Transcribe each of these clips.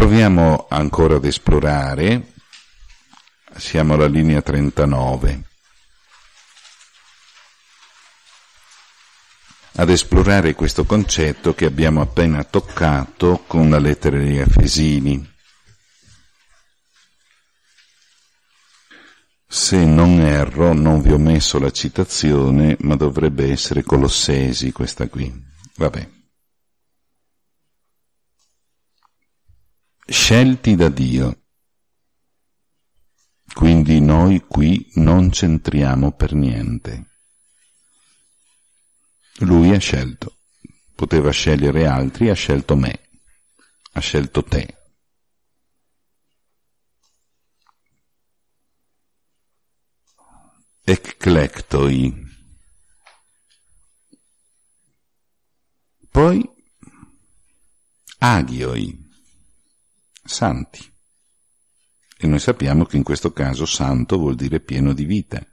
Proviamo ancora ad esplorare, siamo alla linea 39, ad esplorare questo concetto che abbiamo appena toccato con la lettera di Efesini. Se non erro, non vi ho messo la citazione, ma dovrebbe essere Colossesi questa qui. Vabbè. scelti da Dio. Quindi noi qui non c'entriamo per niente. Lui ha scelto. Poteva scegliere altri, ha scelto me, ha scelto te. Eclectoi. Poi agioi santi. E noi sappiamo che in questo caso santo vuol dire pieno di vita.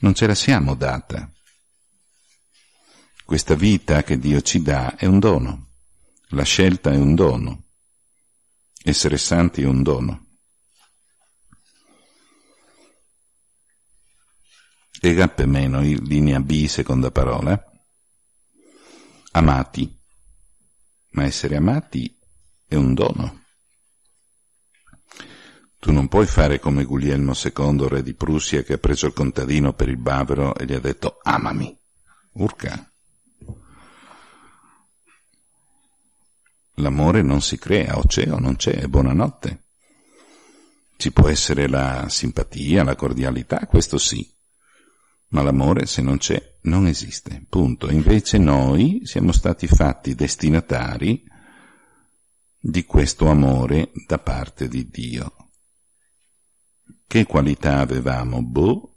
Non ce la siamo data. Questa vita che Dio ci dà è un dono. La scelta è un dono. Essere santi è un dono. E gappe meno, linea B, seconda parola. Amati. Ma essere amati è un dono non puoi fare come Guglielmo II, re di Prussia, che ha preso il contadino per il bavero e gli ha detto amami. Urca. L'amore non si crea, o c'è o non c'è, e buonanotte. Ci può essere la simpatia, la cordialità, questo sì, ma l'amore se non c'è non esiste, punto. Invece noi siamo stati fatti destinatari di questo amore da parte di Dio. Che qualità avevamo? Boh,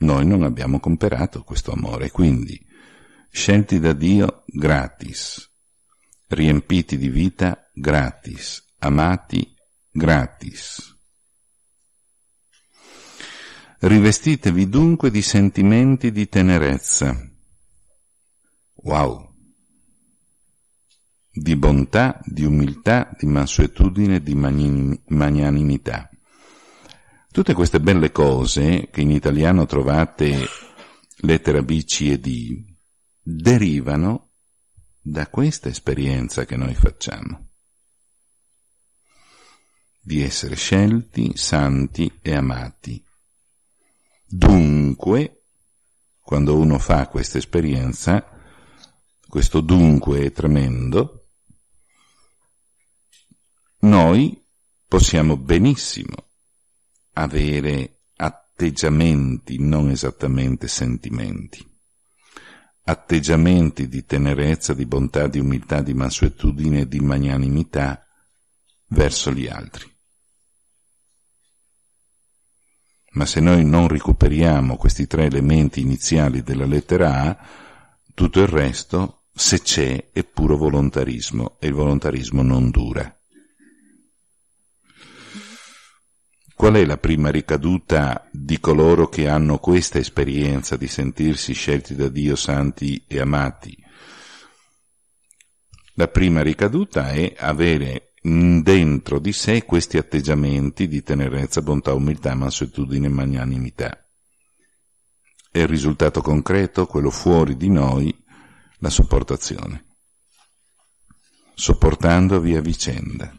noi non abbiamo comperato questo amore, quindi scelti da Dio gratis, riempiti di vita gratis, amati gratis. Rivestitevi dunque di sentimenti di tenerezza. Wow! Di bontà, di umiltà, di mansuetudine, di magnin- magnanimità. Tutte queste belle cose, che in italiano trovate lettera B, C e D, derivano da questa esperienza che noi facciamo, di essere scelti, santi e amati. Dunque, quando uno fa questa esperienza, questo dunque è tremendo, noi possiamo benissimo avere atteggiamenti, non esattamente sentimenti, atteggiamenti di tenerezza, di bontà, di umiltà, di mansuetudine e di magnanimità verso gli altri. Ma se noi non recuperiamo questi tre elementi iniziali della lettera A, tutto il resto, se c'è, è puro volontarismo e il volontarismo non dura. Qual è la prima ricaduta di coloro che hanno questa esperienza di sentirsi scelti da Dio santi e amati? La prima ricaduta è avere dentro di sé questi atteggiamenti di tenerezza, bontà, umiltà, mansuetudine e magnanimità. E il risultato concreto, quello fuori di noi, la sopportazione. Sopportando via vicenda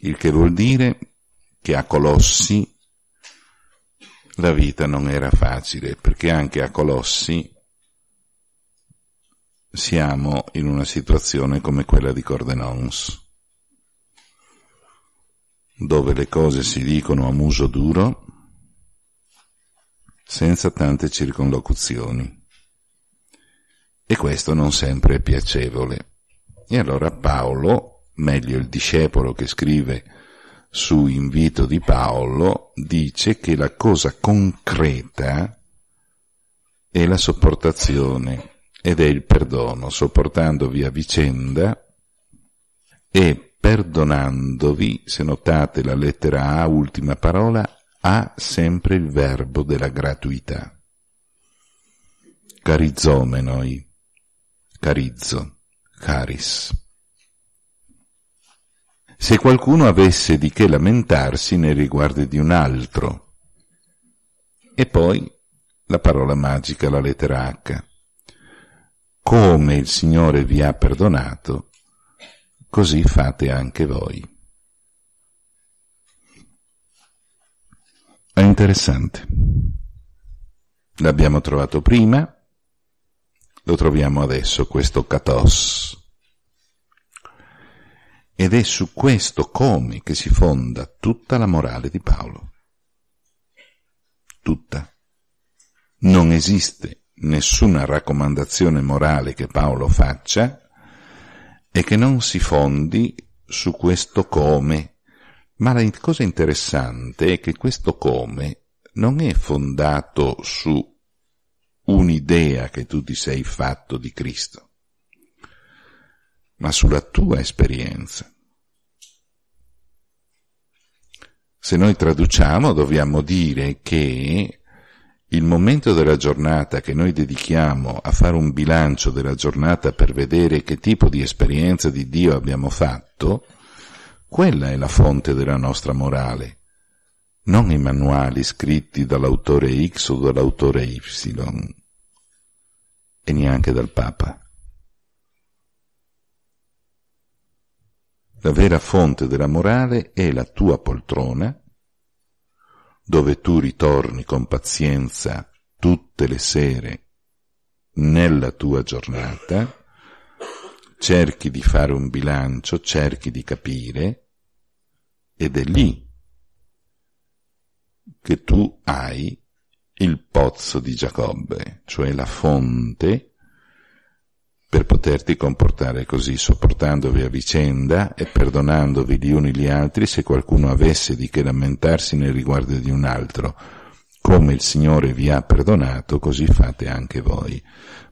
il che vuol dire che a Colossi la vita non era facile, perché anche a Colossi siamo in una situazione come quella di Cordenons, dove le cose si dicono a muso duro, senza tante circonlocuzioni. E questo non sempre è piacevole. E allora Paolo meglio il discepolo che scrive su invito di Paolo, dice che la cosa concreta è la sopportazione ed è il perdono, sopportandovi a vicenda e perdonandovi, se notate la lettera A, ultima parola, ha sempre il verbo della gratuità. Carizomenoi, carizzo, caris se qualcuno avesse di che lamentarsi nei riguardi di un altro. E poi la parola magica, la lettera H. Come il Signore vi ha perdonato, così fate anche voi. È interessante. L'abbiamo trovato prima, lo troviamo adesso, questo catos. Ed è su questo come che si fonda tutta la morale di Paolo. Tutta. Non esiste nessuna raccomandazione morale che Paolo faccia e che non si fondi su questo come. Ma la cosa interessante è che questo come non è fondato su un'idea che tu ti sei fatto di Cristo, ma sulla tua esperienza. Se noi traduciamo dobbiamo dire che il momento della giornata che noi dedichiamo a fare un bilancio della giornata per vedere che tipo di esperienza di Dio abbiamo fatto, quella è la fonte della nostra morale, non i manuali scritti dall'autore X o dall'autore Y e neanche dal Papa. La vera fonte della morale è la tua poltrona, dove tu ritorni con pazienza tutte le sere nella tua giornata, cerchi di fare un bilancio, cerchi di capire, ed è lì che tu hai il pozzo di Giacobbe, cioè la fonte per poterti comportare così, sopportandovi a vicenda e perdonandovi gli uni gli altri se qualcuno avesse di che lamentarsi nei riguardi di un altro. Come il Signore vi ha perdonato, così fate anche voi.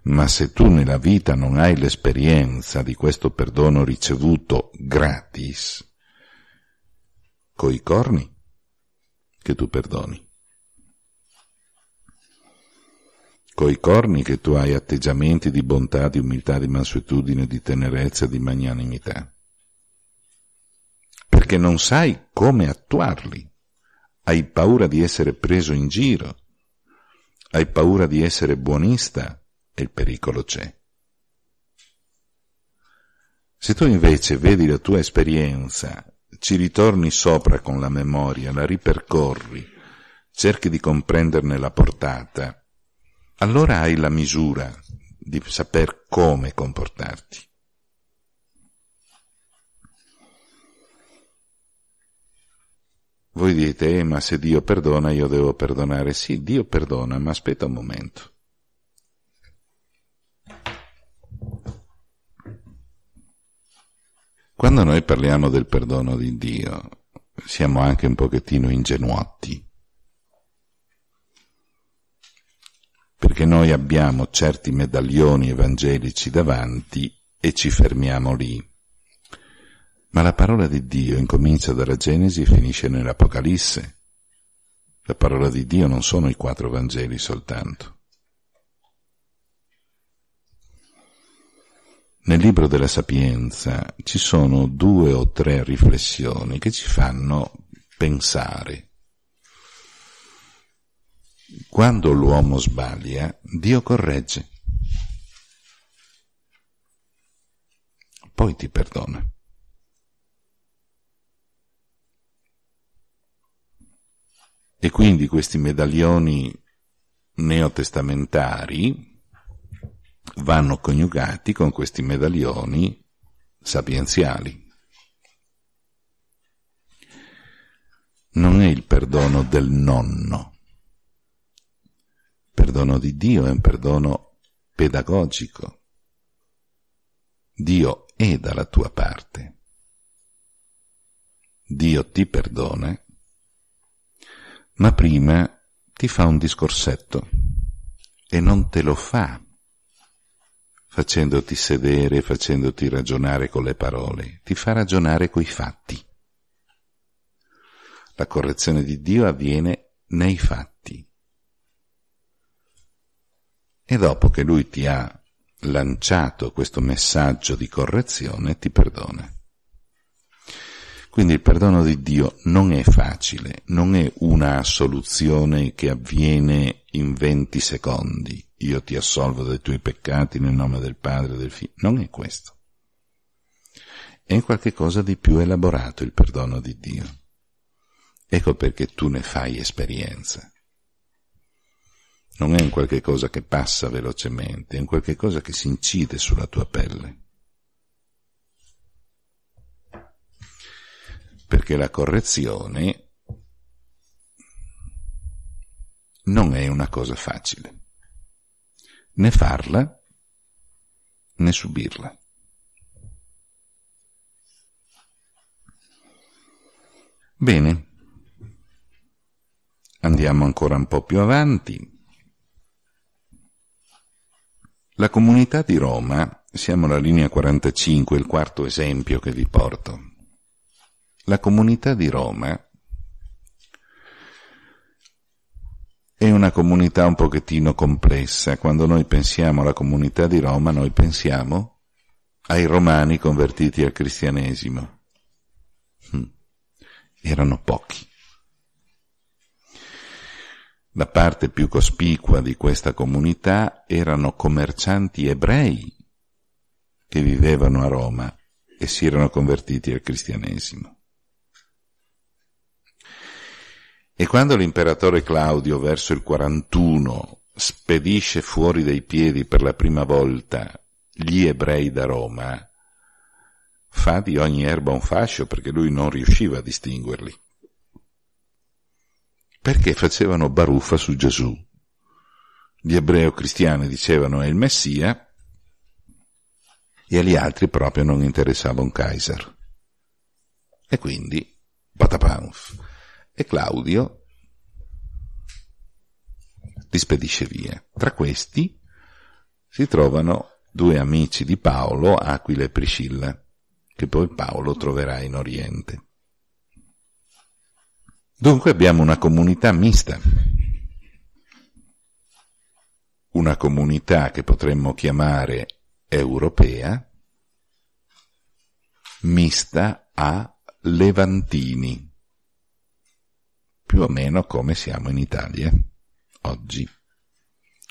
Ma se tu nella vita non hai l'esperienza di questo perdono ricevuto gratis, coi corni che tu perdoni. coi corni che tu hai atteggiamenti di bontà, di umiltà, di mansuetudine, di tenerezza, di magnanimità. Perché non sai come attuarli. Hai paura di essere preso in giro. Hai paura di essere buonista e il pericolo c'è. Se tu invece vedi la tua esperienza, ci ritorni sopra con la memoria, la ripercorri, cerchi di comprenderne la portata, allora hai la misura di saper come comportarti. Voi dite, eh, ma se Dio perdona io devo perdonare. Sì, Dio perdona, ma aspetta un momento. Quando noi parliamo del perdono di Dio, siamo anche un pochettino ingenuotti perché noi abbiamo certi medaglioni evangelici davanti e ci fermiamo lì. Ma la parola di Dio incomincia dalla Genesi e finisce nell'Apocalisse. La parola di Dio non sono i quattro Vangeli soltanto. Nel libro della Sapienza ci sono due o tre riflessioni che ci fanno pensare quando l'uomo sbaglia, Dio corregge. Poi ti perdona. E quindi questi medaglioni neotestamentari vanno coniugati con questi medaglioni sapienziali. Non è il perdono del nonno, perdono di Dio è un perdono pedagogico. Dio è dalla tua parte. Dio ti perdona, ma prima ti fa un discorsetto e non te lo fa facendoti sedere, facendoti ragionare con le parole, ti fa ragionare coi fatti. La correzione di Dio avviene nei fatti. e dopo che lui ti ha lanciato questo messaggio di correzione, ti perdona. Quindi il perdono di Dio non è facile, non è una soluzione che avviene in 20 secondi. Io ti assolvo dai tuoi peccati nel nome del Padre e del Figlio. Non è questo. È qualcosa di più elaborato il perdono di Dio. Ecco perché tu ne fai esperienza non è un qualche cosa che passa velocemente, è un qualche cosa che si incide sulla tua pelle. Perché la correzione non è una cosa facile, né farla né subirla. Bene, andiamo ancora un po' più avanti. La comunità di Roma, siamo alla linea 45, il quarto esempio che vi porto. La comunità di Roma è una comunità un pochettino complessa. Quando noi pensiamo alla comunità di Roma, noi pensiamo ai romani convertiti al cristianesimo. Hm. Erano pochi. La parte più cospicua di questa comunità erano commercianti ebrei che vivevano a Roma e si erano convertiti al cristianesimo. E quando l'imperatore Claudio, verso il 41, spedisce fuori dai piedi per la prima volta gli ebrei da Roma, fa di ogni erba un fascio perché lui non riusciva a distinguerli perché facevano baruffa su Gesù. Gli ebreo-cristiani dicevano è il Messia e agli altri proprio non interessava un Kaiser. E quindi, patapanf. E Claudio li spedisce via. Tra questi si trovano due amici di Paolo, Aquila e Priscilla, che poi Paolo troverà in Oriente. Dunque abbiamo una comunità mista, una comunità che potremmo chiamare europea, mista a levantini, più o meno come siamo in Italia oggi.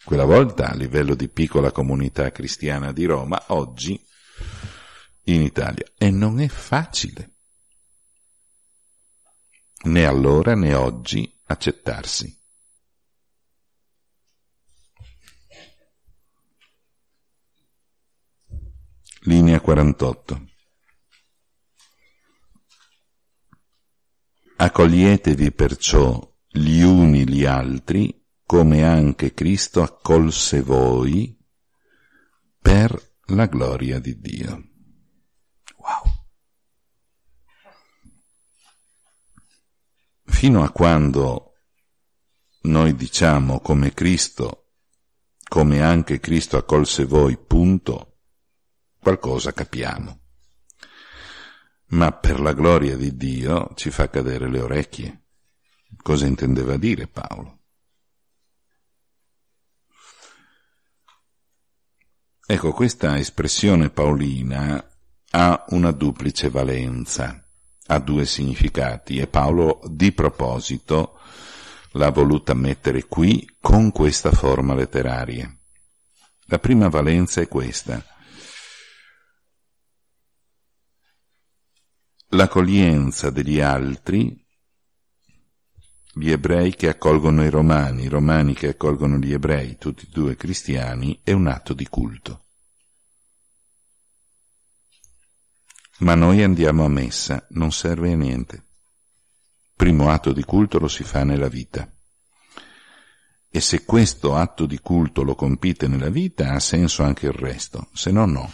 Quella volta a livello di piccola comunità cristiana di Roma, oggi in Italia. E non è facile né allora né oggi accettarsi. Linea 48. Accoglietevi perciò gli uni gli altri, come anche Cristo accolse voi per la gloria di Dio. fino a quando noi diciamo come Cristo, come anche Cristo accolse voi, punto, qualcosa capiamo. Ma per la gloria di Dio ci fa cadere le orecchie. Cosa intendeva dire Paolo? Ecco, questa espressione paolina ha una duplice valenza ha due significati e Paolo di proposito l'ha voluta mettere qui con questa forma letteraria. La prima valenza è questa. L'accoglienza degli altri, gli ebrei che accolgono i romani, i romani che accolgono gli ebrei, tutti e due cristiani, è un atto di culto. Ma noi andiamo a messa, non serve a niente. Primo atto di culto lo si fa nella vita. E se questo atto di culto lo compite nella vita, ha senso anche il resto, se no no.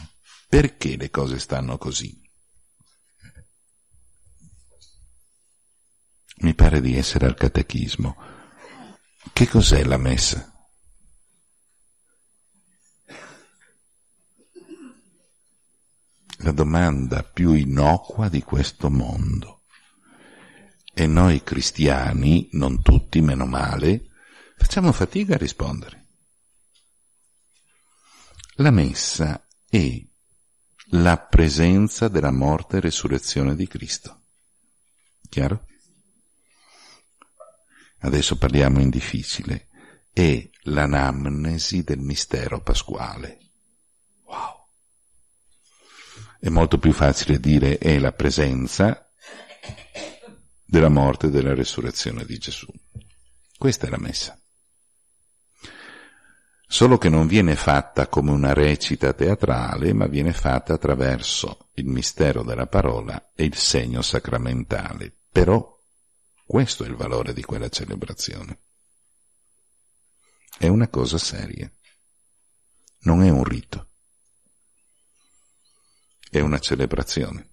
Perché le cose stanno così? Mi pare di essere al catechismo. Che cos'è la messa? la domanda più innocua di questo mondo. E noi cristiani, non tutti, meno male, facciamo fatica a rispondere. La messa è la presenza della morte e resurrezione di Cristo. Chiaro? Adesso parliamo in difficile. È l'anamnesi del mistero pasquale. Wow! È molto più facile dire è la presenza della morte e della resurrezione di Gesù. Questa è la messa. Solo che non viene fatta come una recita teatrale, ma viene fatta attraverso il mistero della parola e il segno sacramentale. Però questo è il valore di quella celebrazione. È una cosa seria. Non è un rito è una celebrazione.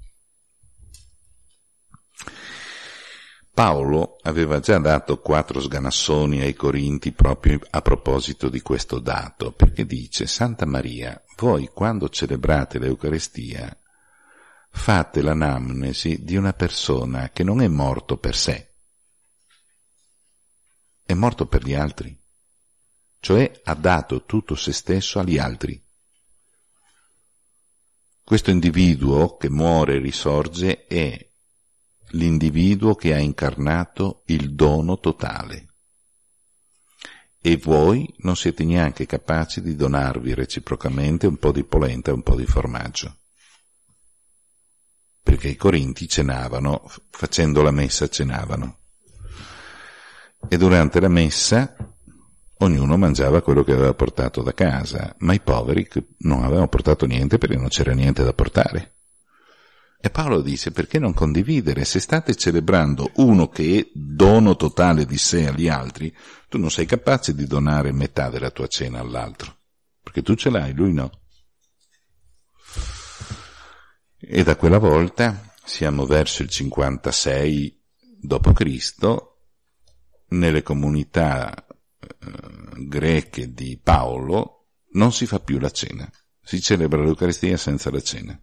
Paolo aveva già dato quattro sganassoni ai Corinti proprio a proposito di questo dato, perché dice Santa Maria, voi quando celebrate l'Eucarestia fate l'anamnesi di una persona che non è morto per sé, è morto per gli altri, cioè ha dato tutto se stesso agli altri. Questo individuo che muore e risorge è l'individuo che ha incarnato il dono totale. E voi non siete neanche capaci di donarvi reciprocamente un po' di polenta e un po' di formaggio. Perché i Corinti cenavano, facendo la messa cenavano. E durante la messa ognuno mangiava quello che aveva portato da casa, ma i poveri non avevano portato niente perché non c'era niente da portare. E Paolo dice perché non condividere? Se state celebrando uno che è dono totale di sé agli altri, tu non sei capace di donare metà della tua cena all'altro, perché tu ce l'hai, lui no. E da quella volta, siamo verso il 56 d.C., nelle comunità eh, greche di Paolo non si fa più la cena, si celebra l'Eucaristia senza la cena.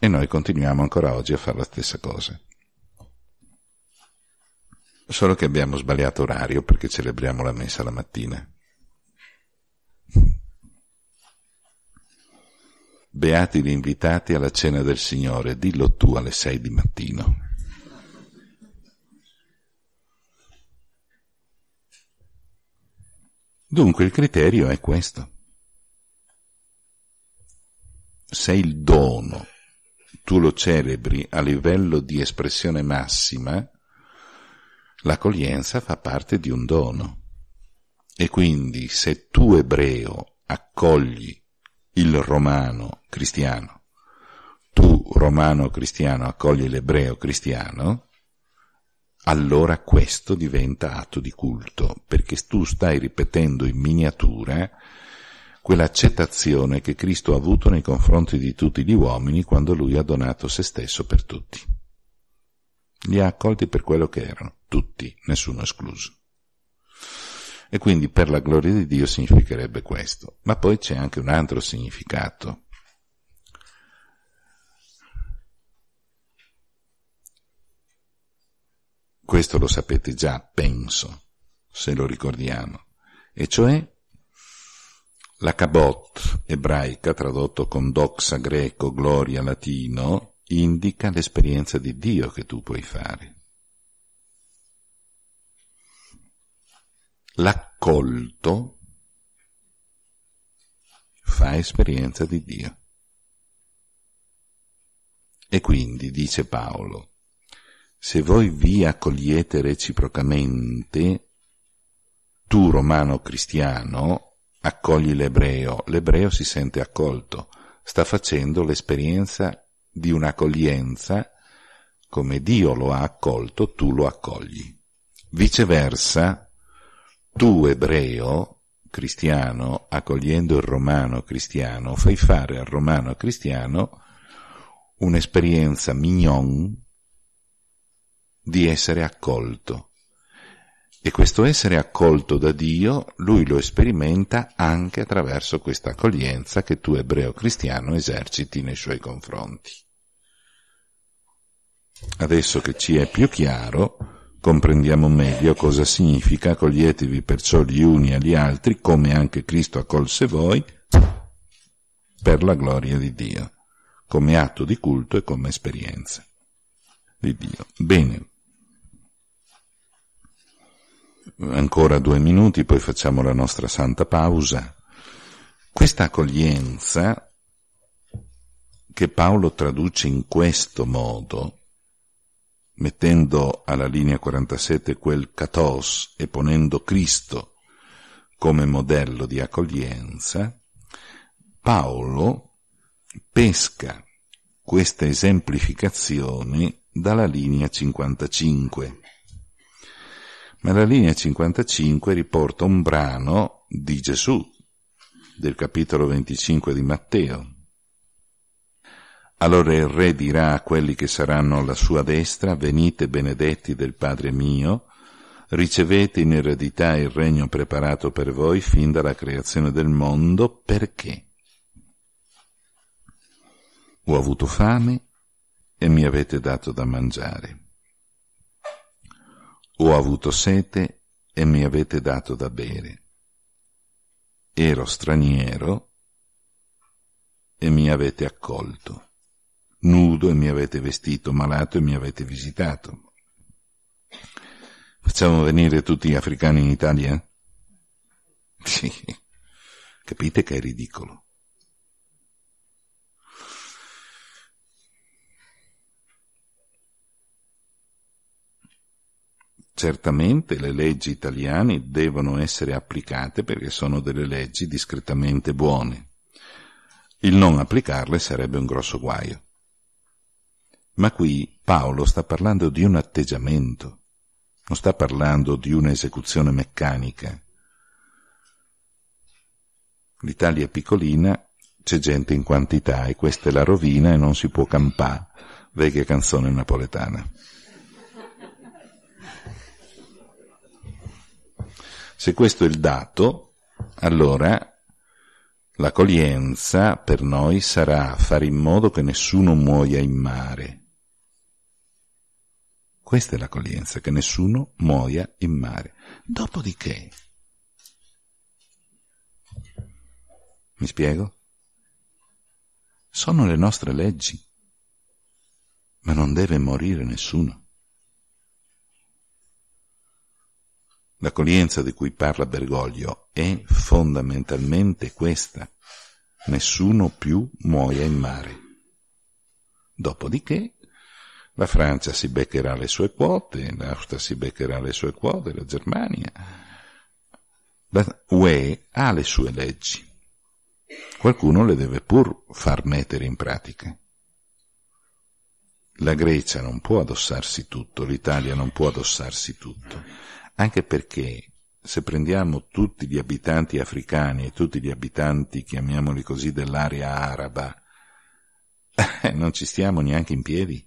E noi continuiamo ancora oggi a fare la stessa cosa. Solo che abbiamo sbagliato orario perché celebriamo la messa la mattina. Beati gli invitati alla cena del Signore, dillo tu alle sei di mattino. Dunque il criterio è questo. Se il dono tu lo celebri a livello di espressione massima, l'accoglienza fa parte di un dono. E quindi se tu ebreo accogli il romano cristiano, tu romano cristiano accogli l'ebreo cristiano, allora questo diventa atto di culto, perché tu stai ripetendo in miniatura quell'accettazione che Cristo ha avuto nei confronti di tutti gli uomini quando lui ha donato se stesso per tutti. Li ha accolti per quello che erano, tutti, nessuno escluso. E quindi per la gloria di Dio significherebbe questo. Ma poi c'è anche un altro significato, Questo lo sapete già, penso, se lo ricordiamo. E cioè la cabot ebraica, tradotto con doxa greco, gloria latino, indica l'esperienza di Dio che tu puoi fare. L'accolto fa esperienza di Dio. E quindi, dice Paolo, se voi vi accogliete reciprocamente, tu romano cristiano accogli l'ebreo, l'ebreo si sente accolto, sta facendo l'esperienza di un'accoglienza come Dio lo ha accolto, tu lo accogli. Viceversa, tu ebreo cristiano, accogliendo il romano cristiano, fai fare al romano cristiano un'esperienza mignon di essere accolto. E questo essere accolto da Dio, lui lo sperimenta anche attraverso questa accoglienza che tu ebreo cristiano eserciti nei suoi confronti. Adesso che ci è più chiaro, comprendiamo meglio cosa significa accoglietevi perciò gli uni agli altri come anche Cristo accolse voi per la gloria di Dio, come atto di culto e come esperienza di Dio. Bene, ancora due minuti, poi facciamo la nostra santa pausa. Questa accoglienza che Paolo traduce in questo modo, mettendo alla linea 47 quel katos e ponendo Cristo come modello di accoglienza, Paolo pesca questa esemplificazione dalla linea 55 ma la linea 55 riporta un brano di Gesù, del capitolo 25 di Matteo. Allora il re dirà a quelli che saranno alla sua destra, venite benedetti del Padre mio, ricevete in eredità il regno preparato per voi fin dalla creazione del mondo, perché ho avuto fame e mi avete dato da mangiare ho avuto sete e mi avete dato da bere. Ero straniero e mi avete accolto. Nudo e mi avete vestito, malato e mi avete visitato. Facciamo venire tutti gli africani in Italia? Sì. Capite che è ridicolo. Certamente le leggi italiane devono essere applicate perché sono delle leggi discretamente buone. Il non applicarle sarebbe un grosso guaio. Ma qui Paolo sta parlando di un atteggiamento, non sta parlando di un'esecuzione meccanica. L'Italia è piccolina, c'è gente in quantità e questa è la rovina e non si può campare, vecchia canzone napoletana. Se questo è il dato, allora l'accoglienza per noi sarà fare in modo che nessuno muoia in mare. Questa è l'accoglienza, che nessuno muoia in mare. Dopodiché, mi spiego? Sono le nostre leggi, ma non deve morire nessuno. L'accoglienza di cui parla Bergoglio è fondamentalmente questa. Nessuno più muoia in mare. Dopodiché la Francia si beccherà le sue quote, l'Austria si beccherà le sue quote, la Germania. La UE ha le sue leggi. Qualcuno le deve pur far mettere in pratica. La Grecia non può addossarsi tutto, l'Italia non può addossarsi tutto anche perché se prendiamo tutti gli abitanti africani e tutti gli abitanti, chiamiamoli così, dell'area araba, eh, non ci stiamo neanche in piedi.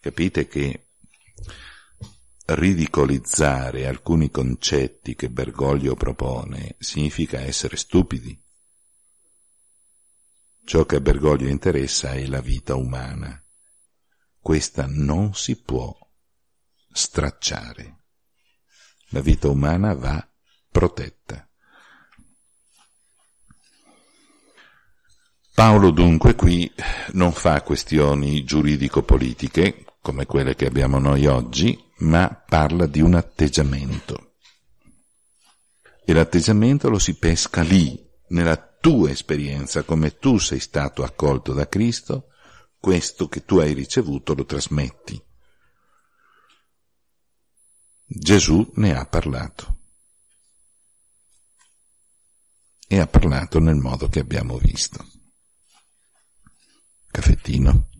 Capite che ridicolizzare alcuni concetti che Bergoglio propone significa essere stupidi. Ciò che a Bergoglio interessa è la vita umana. Questa non si può stracciare. La vita umana va protetta. Paolo dunque qui non fa questioni giuridico-politiche come quelle che abbiamo noi oggi, ma parla di un atteggiamento. E l'atteggiamento lo si pesca lì, nella tua esperienza, come tu sei stato accolto da Cristo, questo che tu hai ricevuto lo trasmetti. Gesù ne ha parlato. E ha parlato nel modo che abbiamo visto. Caffettino.